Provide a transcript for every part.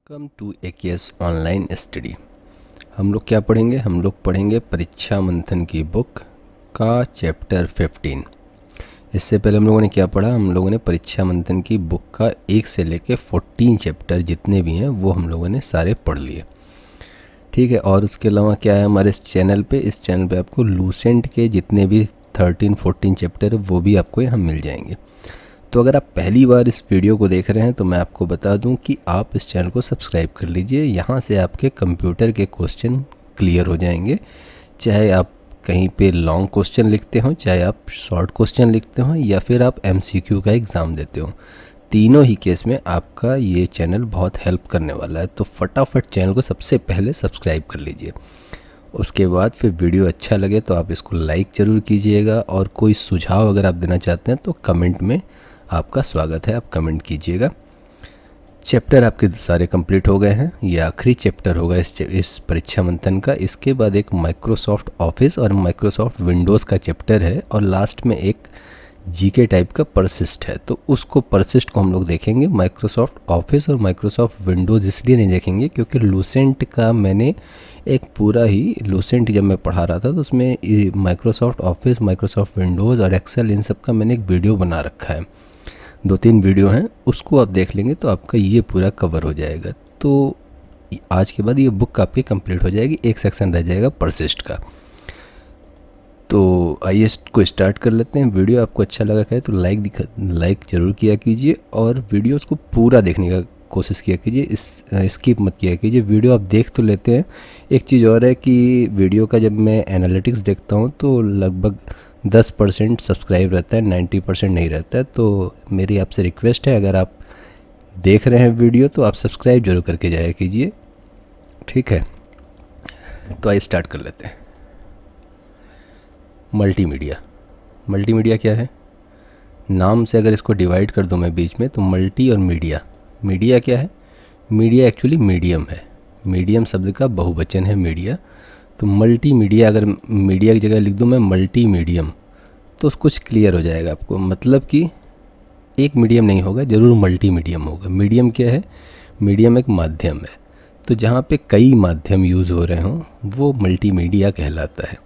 welcome to ए के S online study हम लोग क्या पढ़ेंगे हम लोग पढ़ेंगे परीक्षा मंथन की बुक का चैप्टर 15 इससे पहले हम लोगों ने क्या पढ़ा हम लोगों ने परीक्षा मंथन की बुक का एक से लेके 14 चैप्टर जितने भी हैं वो हम लोगों ने सारे पढ़ लिए ठीक है और उसके अलावा क्या है हमारे इस चैनल पे इस चैनल पे आपको लूसेंट के जितने भी थर्टीन फोर्टीन चैप्टर वो भी आपको यहाँ मिल जाएंगे तो अगर आप पहली बार इस वीडियो को देख रहे हैं तो मैं आपको बता दूं कि आप इस चैनल को सब्सक्राइब कर लीजिए यहाँ से आपके कंप्यूटर के क्वेश्चन क्लियर हो जाएंगे चाहे आप कहीं पे लॉन्ग क्वेश्चन लिखते हों चाहे आप शॉर्ट क्वेश्चन लिखते हों या फिर आप एम का एग्ज़ाम देते हों तीनों ही केस में आपका ये चैनल बहुत हेल्प करने वाला है तो फटाफट चैनल को सबसे पहले सब्सक्राइब कर लीजिए उसके बाद फिर वीडियो अच्छा लगे तो आप इसको लाइक ज़रूर कीजिएगा और कोई सुझाव अगर आप देना चाहते हैं तो कमेंट में आपका स्वागत है आप कमेंट कीजिएगा चैप्टर आपके सारे कंप्लीट हो गए हैं ये आखिरी चैप्टर होगा इस इस परीक्षा मंथन का इसके बाद एक माइक्रोसॉफ्ट ऑफिस और माइक्रोसॉफ्ट विंडोज़ का चैप्टर है और लास्ट में एक जीके टाइप का परसिस्ट है तो उसको परसिस्ट को हम लोग देखेंगे माइक्रोसॉफ्ट ऑफिस और माइक्रोसॉफ्ट विंडोज़ इसलिए नहीं देखेंगे क्योंकि लूसेंट का मैंने एक पूरा ही लूसेंट जब मैं पढ़ा रहा था तो उसमें माइक्रोसॉफ्ट ऑफिस माइक्रोसॉफ्ट विंडोज़ और एक्सेल इन सब का मैंने एक वीडियो बना रखा है दो तीन वीडियो हैं उसको आप देख लेंगे तो आपका ये पूरा कवर हो जाएगा तो आज के बाद ये बुक आपकी कंप्लीट हो जाएगी एक सेक्शन रह जाएगा परसिस्ट का तो आइए को स्टार्ट कर लेते हैं वीडियो आपको अच्छा लगा करें तो लाइक दिखा लाइक ज़रूर किया कीजिए और वीडियोस को पूरा देखने का कोशिश किया कीजिए इस स्किप मत किया कीजिए वीडियो आप देख तो लेते हैं एक चीज़ और है कि वीडियो का जब मैं एनालिटिक्स देखता हूँ तो लगभग दस परसेंट सब्सक्राइब रहता है नाइन्टी परसेंट नहीं रहता है तो मेरी आपसे रिक्वेस्ट है अगर आप देख रहे हैं वीडियो तो आप सब्सक्राइब जरूर करके जाया कीजिए ठीक है तो आइए स्टार्ट कर लेते हैं मल्टीमीडिया मल्टीमीडिया क्या है नाम से अगर इसको डिवाइड कर दूँ मैं बीच में तो मल्टी और मीडिया मीडिया क्या है मीडिया एक्चुअली मीडियम है मीडियम शब्द का बहुवचन है मीडिया तो मल्टी मीडिया अगर मीडिया की जगह लिख दूँ मैं मल्टी मीडियम तो कुछ क्लियर हो जाएगा आपको मतलब कि एक मीडियम नहीं होगा ज़रूर मल्टी मीडियम होगा मीडियम क्या है मीडियम एक माध्यम है तो जहाँ पे कई माध्यम यूज़ हो रहे हों वो मल्टीमीडिया कहलाता है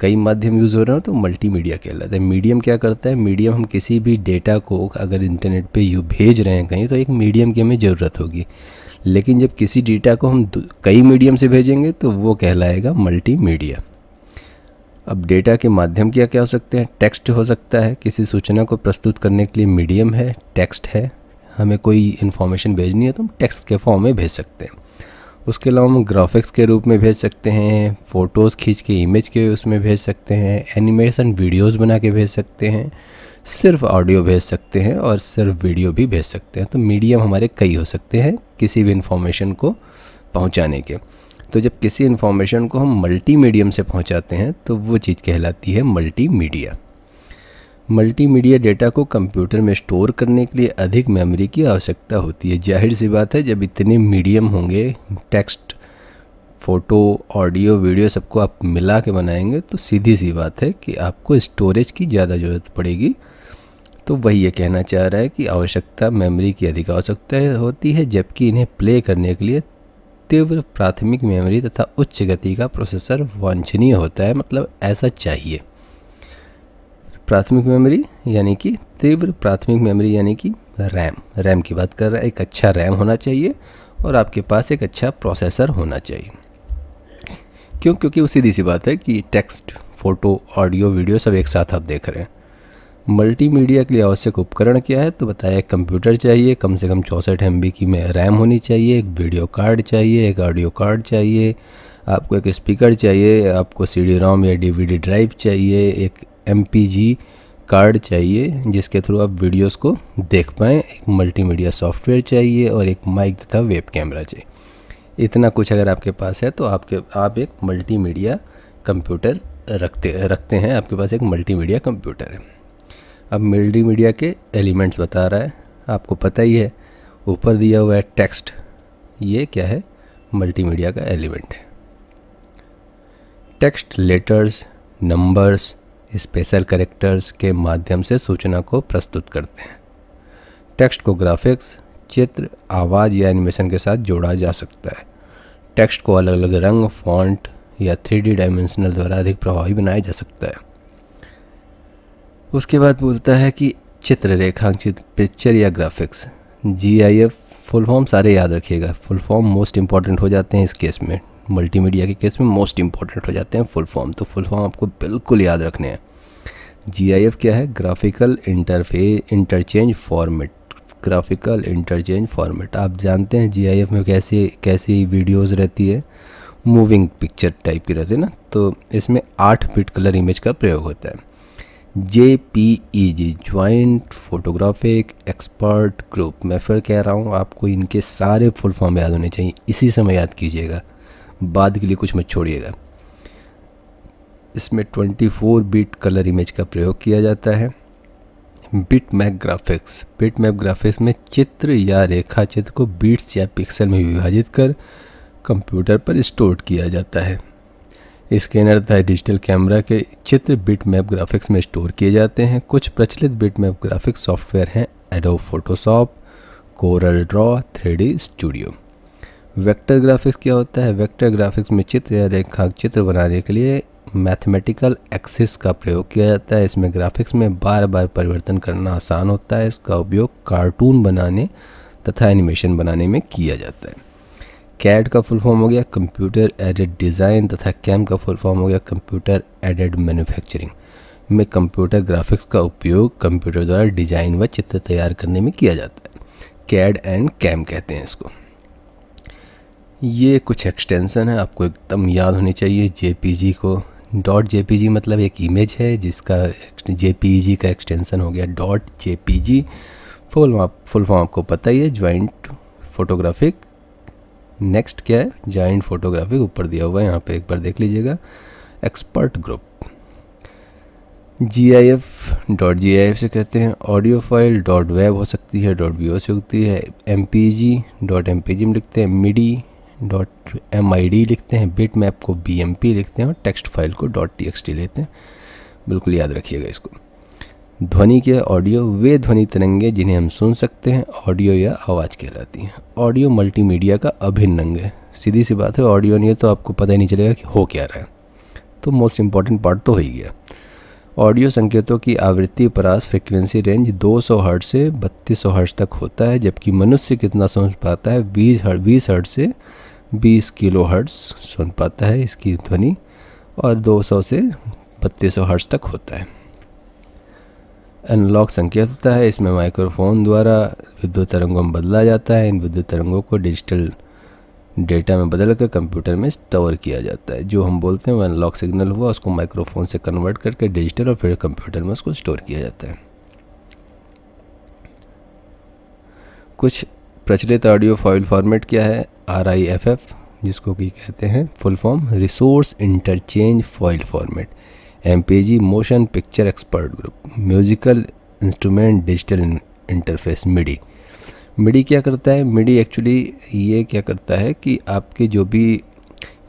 कई माध्यम यूज़ हो रहे हो तो मल्टी मीडिया कहलाते हैं मीडियम क्या करता है मीडियम हम किसी भी डेटा को अगर इंटरनेट पे यू भेज रहे हैं कहीं तो एक मीडियम की हमें ज़रूरत होगी लेकिन जब किसी डेटा को हम कई मीडियम से भेजेंगे तो वो कहलाएगा मीडिया अब डेटा के माध्यम क्या क्या हो सकते हैं टेक्स्ट हो सकता है किसी सूचना को प्रस्तुत करने के लिए मीडियम है टेक्स्ट है हमें कोई इन्फॉर्मेशन भेजनी है तो हम टेक्स्ट के फॉर्म में भेज सकते हैं उसके अलावा हम ग्राफिक्स के रूप में भेज सकते हैं फ़ोटोज़ खींच के इमेज के उसमें भेज सकते हैं एनिमेशन वीडियोस बना के भेज सकते हैं सिर्फ ऑडियो भेज सकते हैं और सिर्फ वीडियो भी भेज सकते हैं तो मीडियम हमारे कई हो सकते हैं किसी भी इन्फॉर्मेशन को पहुँचाने के तो जब किसी इन्फॉर्मेशन को हम मल्टी मीडियम से पहुँचाते हैं तो वो चीज़ कहलाती है मल्टी मीडिया मल्टीमीडिया डेटा को कंप्यूटर में स्टोर करने के लिए अधिक मेमोरी की आवश्यकता होती है जाहिर सी बात है जब इतने मीडियम होंगे टेक्स्ट फ़ोटो ऑडियो वीडियो सबको आप मिला के बनाएंगे तो सीधी सी बात है कि आपको स्टोरेज की ज़्यादा ज़रूरत पड़ेगी तो वही ये कहना चाह रहा है कि आवश्यकता मेमोरी की अधिक आवश्यकता होती है जबकि इन्हें प्ले करने के लिए तीव्र प्राथमिक मेमोरी तथा उच्च गति का प्रोसेसर वांछनीय होता है मतलब ऐसा चाहिए प्राथमिक मेमोरी यानी कि तीव्र प्राथमिक मेमोरी यानी कि रैम रैम की बात कर रहा है एक अच्छा रैम होना चाहिए और आपके पास एक अच्छा प्रोसेसर होना चाहिए क्यों क्योंकि वो सीधी सी बात है कि टेक्स्ट फ़ोटो ऑडियो वीडियो सब एक साथ आप देख रहे हैं मल्टीमीडिया के लिए आवश्यक उपकरण क्या है तो बताया कंप्यूटर चाहिए कम से कम चौंसठ एम की रैम होनी चाहिए एक वीडियो कार्ड चाहिए एक ऑडियो कार्ड चाहिए आपको एक स्पीकर चाहिए आपको सी डी रोम या डी वी डी ड्राइव चाहिए एक एम कार्ड चाहिए जिसके थ्रू आप वीडियोस को देख पाएँ एक मल्टीमीडिया सॉफ्टवेयर चाहिए और एक माइक तथा वेब कैमरा चाहिए इतना कुछ अगर आपके पास है तो आपके आप एक मल्टीमीडिया कंप्यूटर रखते रखते हैं आपके पास एक मल्टीमीडिया कंप्यूटर है अब मल्टीमीडिया के एलिमेंट्स बता रहा है आपको पता ही है ऊपर दिया हुआ है टेक्स्ट ये क्या है मल्टीमीडिया का एलिमेंट है text letters numbers special characters के माध्यम से सूचना को प्रस्तुत करते हैं टेक्स्ट को ग्राफिक्स चित्र आवाज़ या एनिमेशन के साथ जोड़ा जा सकता है टेक्स्ट को अलग अलग रंग फॉन्ट या थ्री डी डायमेंशनल द्वारा अधिक प्रभावी बनाया जा सकता है उसके बाद बोलता है कि चित्र रेखांकित पिक्चर या graphics G I F full form सारे याद रखिएगा फुल फॉर्म मोस्ट इम्पॉर्टेंट हो जाते हैं इस केस में मल्टीमीडिया के केस में मोस्ट इंपॉर्टेंट हो जाते हैं फुल फॉर्म तो फुल फॉर्म आपको बिल्कुल याद रखने हैं जी क्या है ग्राफिकल इंटरफे interchange format graphical interchange format आप जानते हैं जी में कैसे कैसी वीडियोज़ रहती है मूविंग पिक्चर टाइप की रहती है ना तो इसमें आठ बिट कलर इमेज का प्रयोग होता है J P E G joint photographic expert group मैं फिर कह रहा हूँ आपको इनके सारे फुल फॉर्म याद होने चाहिए इसी समय याद कीजिएगा बाद के लिए कुछ मत छोड़िएगा इसमें 24 बिट कलर इमेज का प्रयोग किया जाता है bit map graphics bit map graphics में चित्र या रेखा चित्र को बिट्स या पिक्सल में विभाजित कर कंप्यूटर पर स्टोर किया जाता है स्कैनर तथा डिजिटल कैमरा के चित्र बिट मैप ग्राफिक्स में स्टोर किए जाते हैं कुछ प्रचलित बिट मैप ग्राफिक्स सॉफ्टवेयर हैं Adobe Photoshop Corel Draw three studio vector graphics क्या होता है वेक्टर ग्राफिक्स में चित्र या रेखा चित्र बनाने के लिए मैथमेटिकल एक्सिस का प्रयोग किया जाता है इसमें ग्राफिक्स में बार बार परिवर्तन करना आसान होता है इसका उपयोग कार्टून बनाने तथा एनिमेशन बनाने में किया जाता है कैड का फुल फॉर्म हो गया कंप्यूटर एडेड डिज़ाइन तथा कैम का फुल फॉर्म हो गया कंप्यूटर एडेड मैन्युफैक्चरिंग में कंप्यूटर ग्राफिक्स का उपयोग कंप्यूटर द्वारा डिज़ाइन व चित्र तैयार करने में किया जाता है कैड एंड कैम कहते हैं इसको ये कुछ एक्सटेंसन है आपको एकदम याद होनी चाहिए जे को डॉट जे मतलब एक इमेज है जिसका जे का एक्सटेंसन हो गया dot J full full form आपको पता ही है ज्वाइंट फोटोग्राफिक नेक्स्ट क्या है जॉइंट फोटोग्राफिक ऊपर दिया हुआ है यहाँ पे एक बार देख लीजिएगा expert group G I F dot G I F से कहते हैं ऑडियो फाइल डॉट वेब हो सकती है डॉट वी ओ से होती है M P G dot M P G में लिखते हैं MIDI dot M I D लिखते हैं बिट मैप को बी एम पी लिखते हैं और टेक्स्ट फाइल को डॉट टी एक्स टी लेते हैं बिल्कुल याद रखिएगा इसको ध्वनि के ऑडियो वे ध्वनि तरंगे जिन्हें हम सुन सकते हैं ऑडियो या आवाज़ कहलाती हैं ऑडियो मल्टीमीडिया का अभिन्न अंग है सीधी सी बात है ऑडियो नहीं है तो आपको पता ही नहीं चलेगा कि हो क्या रहा है तो मोस्ट इम्पॉर्टेंट पार्ट तो हो ही गया ऑडियो संकेतों की आवृत्ति परास फ्रिक्वेंसी रेंज 200 हर्ट से 3200 हर्ट तक होता है जबकि मनुष्य कितना समझ पाता है 20 हर्ट बीस हर्ट से 20 किलो हर्ट्स सुन पाता है इसकी ध्वनि और 200 से बत्तीस हर्ट्स तक होता है एनालॉग संकेत होता है इसमें माइक्रोफोन द्वारा विद्युत तरंगों में बदला जाता है इन विद्युत तरंगों को डिजिटल डेटा में बदल कर कंप्यूटर में स्टोर किया जाता है जो हम बोलते हैं वो अनलॉक सिग्नल हुआ उसको माइक्रोफोन से कन्वर्ट करके डिजिटल और फिर कंप्यूटर में उसको स्टोर किया जाता है कुछ प्रचलित ऑडियो फाइल फॉर्मेट क्या है आर आई एफ एफ जिसको कि कहते हैं full form resource interchange file format M P G motion picture expert group musical instrument digital interface MIDI MIDI क्या करता है मिडी एक्चुअली ये क्या करता है कि आपके जो भी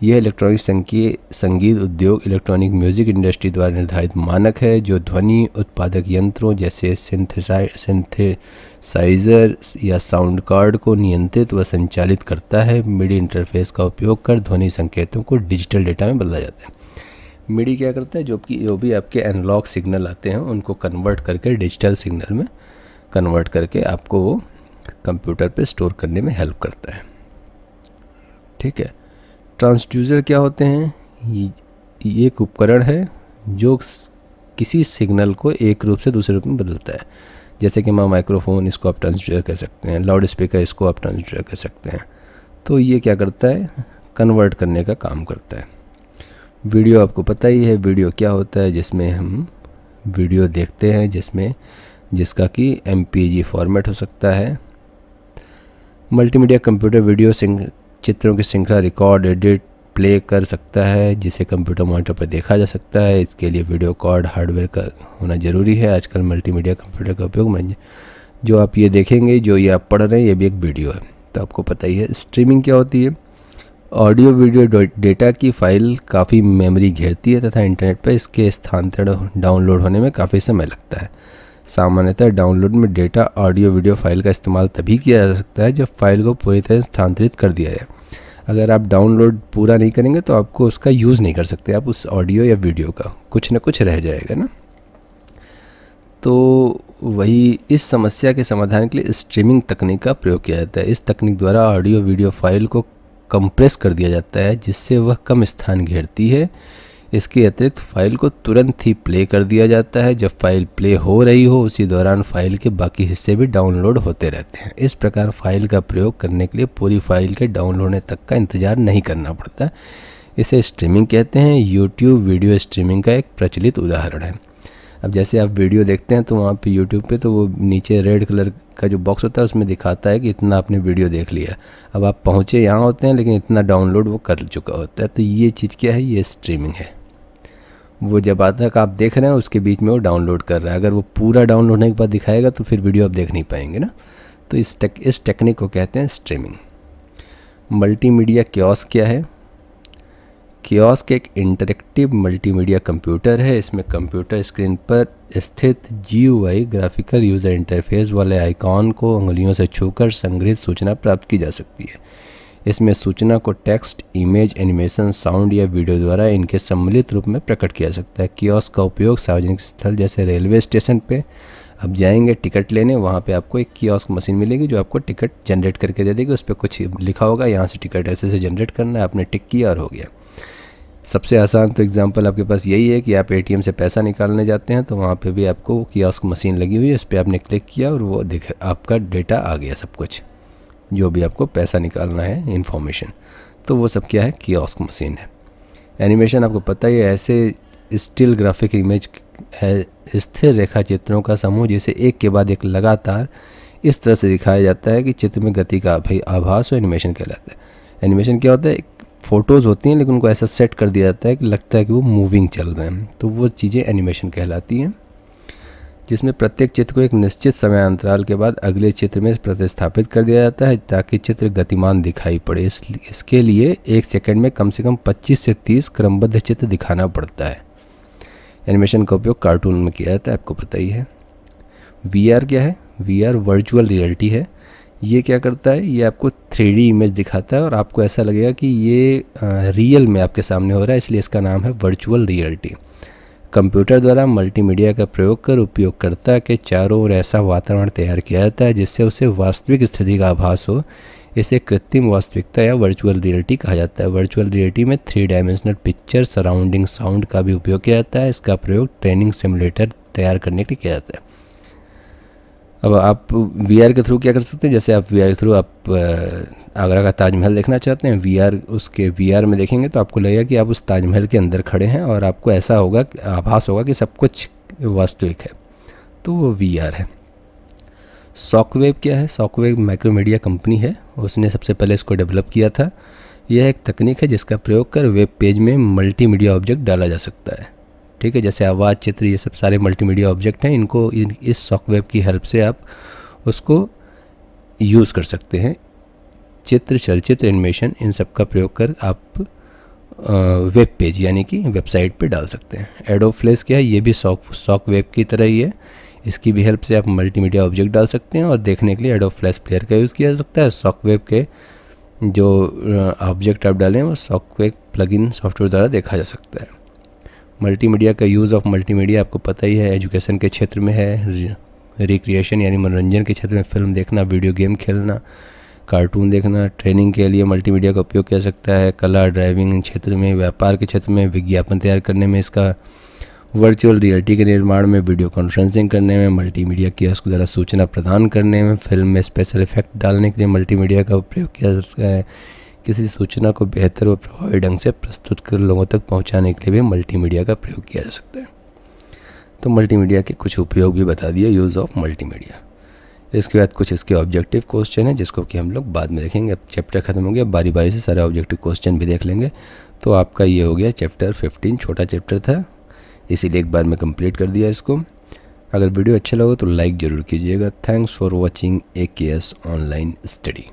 यह इलेक्ट्रॉनिक संगीत संगीत उद्योग इलेक्ट्रॉनिक म्यूजिक इंडस्ट्री द्वारा निर्धारित मानक है जो ध्वनि उत्पादक यंत्रों जैसे सिंथेसाइजर या साउंड कार्ड को नियंत्रित व संचालित करता है मिडी इंटरफेस का उपयोग कर ध्वनि संकेतों को डिजिटल डेटा में बदला जाता है मिडी क्या करता है जो कि जो भी आपके एनालॉग सिग्नल आते हैं उनको कन्वर्ट करके डिजिटल सिग्नल में कन्वर्ट करके आपको वो कंप्यूटर पर स्टोर करने में हेल्प करता है ठीक है ट्रांसड्यूजर क्या होते हैं ये एक उपकरण है जो किसी सिग्नल को एक रूप से दूसरे रूप में बदलता है जैसे कि हम माइक्रोफोन इसको आप ट्रांसड्यूजर कह सकते हैं लाउड स्पीकर इसको आप ट्रांसड्यूजर कह सकते हैं तो ये क्या करता है कन्वर्ट करने का काम करता है वीडियो आपको पता ही है वीडियो क्या होता है जिसमें हम वीडियो देखते हैं जिसमें जिसका कि एम फॉर्मेट हो सकता है मल्टीमीडिया कंप्यूटर वीडियो चित्रों की श्रृंखला रिकॉर्ड एडिट प्ले कर सकता है जिसे कंप्यूटर मॉनिटर पर देखा जा सकता है इसके लिए वीडियो कॉर्ड हार्डवेयर का होना ज़रूरी है आजकल मल्टीमीडिया कंप्यूटर का उपयोग में जो आप ये देखेंगे जो ये आप पढ़ रहे हैं ये भी एक वीडियो है तो आपको पता ही है स्ट्रीमिंग क्या होती है ऑडियो वीडियो डेटा की फाइल काफ़ी मेमोरी घेरती है तथा इंटरनेट पर इसके स्थानांतरण डाउनलोड होने में काफ़ी समय लगता है सामान्यतः डाउनलोड में डेटा ऑडियो वीडियो फाइल का इस्तेमाल तभी किया जा सकता है जब फाइल को पूरी तरह स्थानांतरित कर दिया जाए अगर आप डाउनलोड पूरा नहीं करेंगे तो आपको उसका यूज़ नहीं कर सकते आप उस ऑडियो या वीडियो का कुछ ना कुछ रह जाएगा ना तो वही इस समस्या के समाधान के लिए स्ट्रीमिंग तकनीक का प्रयोग किया जाता है इस तकनीक द्वारा ऑडियो वीडियो फाइल को कंप्रेस कर दिया जाता है जिससे वह कम स्थान घेरती है इसके अतिरिक्त फाइल को तुरंत ही प्ले कर दिया जाता है जब फाइल प्ले हो रही हो उसी दौरान फाइल के बाकी हिस्से भी डाउनलोड होते रहते हैं इस प्रकार फाइल का प्रयोग करने के लिए पूरी फाइल के डाउनलोड होने तक का इंतज़ार नहीं करना पड़ता इसे स्ट्रीमिंग कहते हैं यूट्यूब वीडियो स्ट्रीमिंग का एक प्रचलित उदाहरण है अब जैसे आप वीडियो देखते हैं तो वहाँ पे यूट्यूब पे तो वो नीचे रेड कलर का जो बॉक्स होता है उसमें दिखाता है कि इतना आपने वीडियो देख लिया अब आप पहुँचे यहाँ होते हैं लेकिन इतना डाउनलोड वो कर चुका होता है तो ये चीज़ क्या है ये स्ट्रीमिंग है वो जब तक आप देख रहे हैं उसके बीच में वो डाउनलोड कर रहा है अगर वो पूरा डाउनलोड होने के बाद दिखाएगा तो फिर वीडियो आप देख नहीं पाएंगे ना तो इस टेक इस टेक्निक को कहते हैं स्ट्रीमिंग मल्टीमीडिया क्योस क्या है के एक इंटरेक्टिव मल्टीमीडिया कंप्यूटर है इसमें कंप्यूटर स्क्रीन पर स्थित जी ग्राफिकल यूज़र इंटरफेस वाले आइकॉन को उंगलियों से छूकर संग्रहित सूचना प्राप्त की जा सकती है इसमें सूचना को टेक्स्ट इमेज एनिमेशन साउंड या वीडियो द्वारा इनके सम्मिलित रूप में प्रकट किया सकता है कियोस्क का उपयोग सार्वजनिक स्थल जैसे रेलवे स्टेशन पे आप जाएंगे टिकट लेने वहाँ पे आपको एक कियोस्क मशीन मिलेगी जो आपको टिकट जनरेट करके दे देगी उस पर कुछ लिखा होगा यहाँ से टिकट ऐसे से जनरेट करना है आपने टिक किया और हो गया सबसे आसान तो एग्ज़ाम्पल आपके पास यही है कि आप एटीएम से पैसा निकालने जाते हैं तो वहाँ पे भी आपको कियोस्क मशीन लगी हुई है उस पर आपने क्लिक किया और वो दिख आपका डेटा आ गया सब कुछ जो भी आपको पैसा निकालना है इन्फॉर्मेशन तो वो सब क्या है कियोस्क मशीन है एनिमेशन आपको पता ही है ऐसे स्टिल ग्राफिक इमेज है स्थिर रेखा चित्रों का समूह जिसे एक के बाद एक लगातार इस तरह से दिखाया जाता है कि चित्र में गति का आभास और एनिमेशन कहलाता है एनिमेशन क्या होता है फ़ोटोज़ होती हैं लेकिन उनको ऐसा सेट कर दिया जाता है कि लगता है कि वो मूविंग चल रहे हैं तो वो चीज़ें एनिमेशन कहलाती हैं जिसमें प्रत्येक चित्र को एक निश्चित समय अंतराल के बाद अगले चित्र में प्रतिस्थापित कर दिया जाता है ताकि चित्र गतिमान दिखाई पड़े इसके लिए एक सेकंड में कम से कम 25 से 30 क्रमबद्ध चित्र दिखाना पड़ता है एनिमेशन का उपयोग कार्टून में किया जाता है आपको पता ही है वी क्या है वी वर्चुअल रियलिटी है ये क्या करता है ये आपको थ्री इमेज दिखाता है और आपको ऐसा लगेगा कि ये रियल में आपके सामने हो रहा है इसलिए इसका नाम है वर्चुअल रियलिटी कंप्यूटर द्वारा मल्टीमीडिया का प्रयोग कर उपयोगकर्ता के चारों ओर ऐसा वातावरण तैयार किया जाता है जिससे उसे वास्तविक स्थिति का आभास हो इसे कृत्रिम वास्तविकता या वर्चुअल रियलिटी कहा जाता है वर्चुअल रियलिटी में three dimensional picture surrounding sound का भी उपयोग किया जाता है इसका प्रयोग ट्रेनिंग सिमुलेटर तैयार करने के लिए किया जाता है अब आप वी के थ्रू क्या कर सकते हैं जैसे आप वी के थ्रू आप आगरा का ताजमहल देखना चाहते हैं वी उसके वी में देखेंगे तो आपको लगेगा कि आप उस ताजमहल के अंदर खड़े हैं और आपको ऐसा होगा आभास होगा कि सब कुछ वास्तविक है तो वो वी है सॉकवेव क्या है सॉकवेव माइक्रोमीडिया कंपनी है उसने सबसे पहले इसको डेवलप किया था यह एक तकनीक है जिसका प्रयोग कर वेब पेज में मल्टीमीडिया ऑब्जेक्ट डाला जा सकता है ठीक है जैसे आवाज़ चित्र ये सब सारे मल्टीमीडिया ऑब्जेक्ट हैं इनको इन, इस सॉफ्टवेयर की हेल्प से आप उसको यूज़ कर सकते हैं चित्र चलचित्र एनिमेशन इन सब का प्रयोग कर आप वेब पेज यानी कि वेबसाइट पे डाल सकते हैं एडो फ्लेस क्या है ये भी सॉक सॉक वेब की तरह ही है इसकी भी हेल्प से आप मल्टीमीडिया ऑब्जेक्ट डाल सकते हैं और देखने के लिए एडो प्लेयर का यूज़ किया जा सकता है सॉक वेब के जो ऑब्जेक्ट आप डालें वो सॉक वेब प्लग सॉफ्टवेयर द्वारा देखा जा सकता है मल्टीमीडिया का यूज़ ऑफ मल्टीमीडिया आपको पता ही है एजुकेशन के क्षेत्र में है रिक्रिएशन यानी मनोरंजन के क्षेत्र में फिल्म देखना वीडियो गेम खेलना कार्टून देखना ट्रेनिंग के लिए मल्टीमीडिया का उपयोग किया सकता है कला ड्राइविंग क्षेत्र में व्यापार के क्षेत्र में विज्ञापन तैयार करने में इसका वर्चुअल रियलिटी के निर्माण में वीडियो कॉन्फ्रेंसिंग करने में मल्टीमीडिया की उसको द्वारा सूचना प्रदान करने में फिल्म में स्पेशल इफेक्ट डालने के लिए मल्टीमीडिया का प्रयोग किया जाता है किसी सूचना को बेहतर और प्रभावी ढंग से प्रस्तुत कर लोगों तक पहुंचाने के लिए भी मल्टीमीडिया का प्रयोग किया जा सकता है तो मल्टीमीडिया के कुछ उपयोग भी बता दिए यूज़ ऑफ मल्टीमीडिया इसके बाद कुछ इसके ऑब्जेक्टिव क्वेश्चन है जिसको कि हम लोग बाद में देखेंगे अब चैप्टर ख़त्म हो गया बारी बारी से सारे ऑब्जेक्टिव क्वेश्चन भी देख लेंगे तो आपका ये हो गया चैप्टर फिफ्टीन छोटा चैप्टर था इसीलिए एक बार मैं कंप्लीट कर दिया इसको अगर वीडियो अच्छा लगा तो लाइक ज़रूर कीजिएगा thanks for watching A S online study